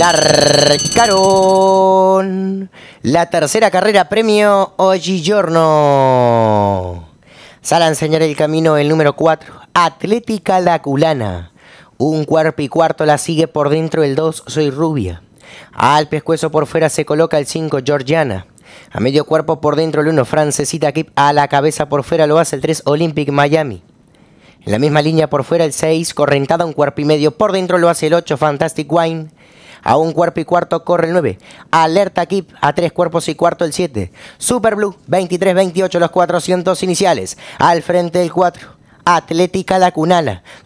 la tercera carrera premio Oggiorno. Sale a enseñar el camino el número 4, Atlética La Culana. Un cuerpo y cuarto la sigue por dentro el 2, Soy Rubia. Al pescuezo por fuera se coloca el 5, Georgiana. A medio cuerpo por dentro el 1, Francesita Kip. A la cabeza por fuera lo hace el 3, Olympic Miami. En la misma línea por fuera el 6, Correntada un cuerpo y medio. Por dentro lo hace el 8, Fantastic Wine. A un cuerpo y cuarto corre el 9. Alerta Kip a tres cuerpos y cuarto el 7. Super Blue 23-28 los 400 iniciales. Al frente el 4. Atlética La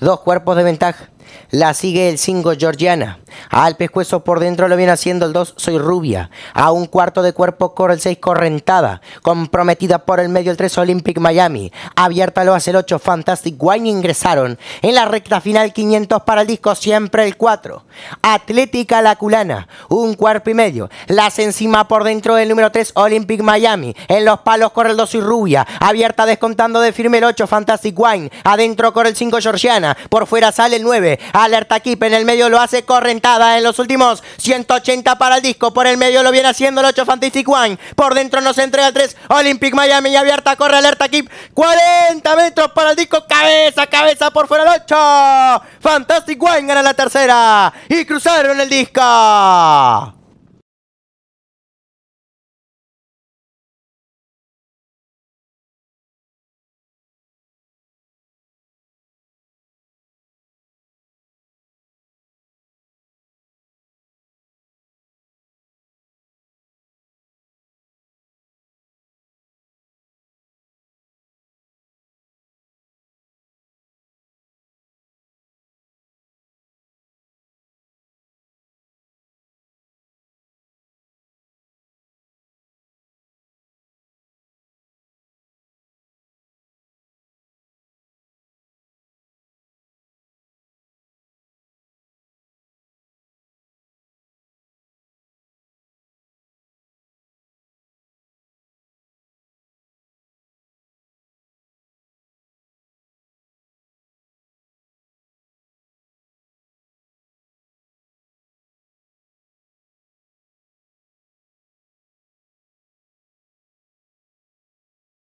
Dos cuerpos de ventaja. La sigue el 5 Georgiana al pescuezo por dentro lo viene haciendo el 2, soy rubia. A un cuarto de cuerpo corre el 6, correntada. Comprometida por el medio el 3, Olympic Miami. Abierta lo hace el 8, Fantastic Wine. Ingresaron en la recta final 500 para el disco, siempre el 4. Atlética La Culana, un cuerpo y medio. Las encima por dentro del número 3, Olympic Miami. En los palos corre el 2 y rubia. Abierta descontando de firme el 8, Fantastic Wine. Adentro corre el 5, Georgiana. Por fuera sale el 9. Alerta Keep en el medio lo hace correntada en los últimos 180 para el disco. Por el medio lo viene haciendo el 8 Fantastic Wine. Por dentro nos entrega el 3 Olympic Miami y abierta. Corre alerta Kip. 40 metros para el disco. Cabeza, cabeza por fuera el 8. Fantastic Wine gana la tercera. Y cruzaron el disco.